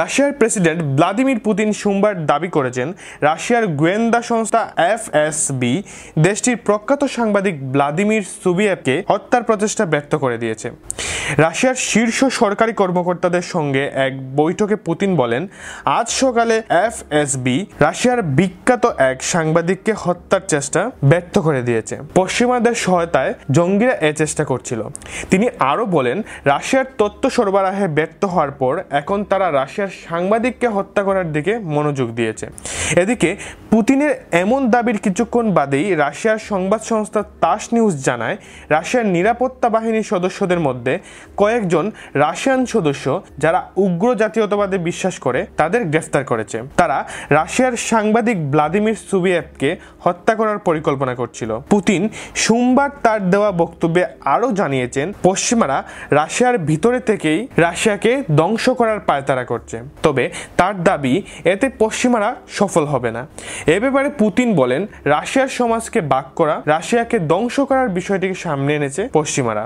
রাশিয়ার president Vladimir Putin সোমবার দাবি করেছেন রাশিয়ার গোয়েন্দা সংস্থা এফএসবি দেশটির প্রখ্যাত সাংবাদিক ভ্লাদিমির সুবিয়াকে হত্যার প্রচেষ্টা ব্যর্থ করে দিয়েছে রাশিয়ার শীর্ষ সরকারি কর্মকর্তাদের সঙ্গে এক বৈঠকে পুতিন বলেন আজ সকালে এফ রাশিয়ার বিখ্যাত এক সাংবাদিককে হত্যার চেষ্টা ব্যর্থ করে দিয়েছে পশ্চিমাদের সহায়তায় জঙ্গিরা এ চেষ্টা করছিল তিনি আরও বলেন রাশিয়ার তথ্য সরবরাহে ব্যর্থ হওয়ার পর এখন তারা রাশিয়ার সাংবাদিককে হত্যা করার দিকে মনোযোগ দিয়েছে এদিকে পুতিনের এমন দাবির কিছুক্ষণ বাদেই রাশিয়ার সংবাদ সংস্থা তাস নিউজ জানায় রাশিয়ার নিরাপত্তা বাহিনীর সদস্যদের মধ্যে কয়েকজন রাশিয়ান সদস্য যারা উগ্র জাতীয়তাবাদে বিশ্বাস করে তাদের গ্রেফতার করেছে তারা রাশিয়ার সাংবাদিক ভ্লাদিমির সুবিয়েভকে হত্যা করার পরিকল্পনা করছিল পুতিন সোমবার তার দেওয়া বক্তব্যে আরও জানিয়েছেন পশ্চিমারা রাশিয়ার ভিতরে থেকেই রাশিয়াকে ধ্বংস করার পায়তারা করছে তবে তার দাবি এতে পশ্চিমারা সফল হবে না এ ব্যাপারে পুতিন বলেন রাশিয়ার সমাজকে বাক করা রাশিয়াকে ধ্বংস করার বিষয়টিকে সামনে এনেছে পশ্চিমারা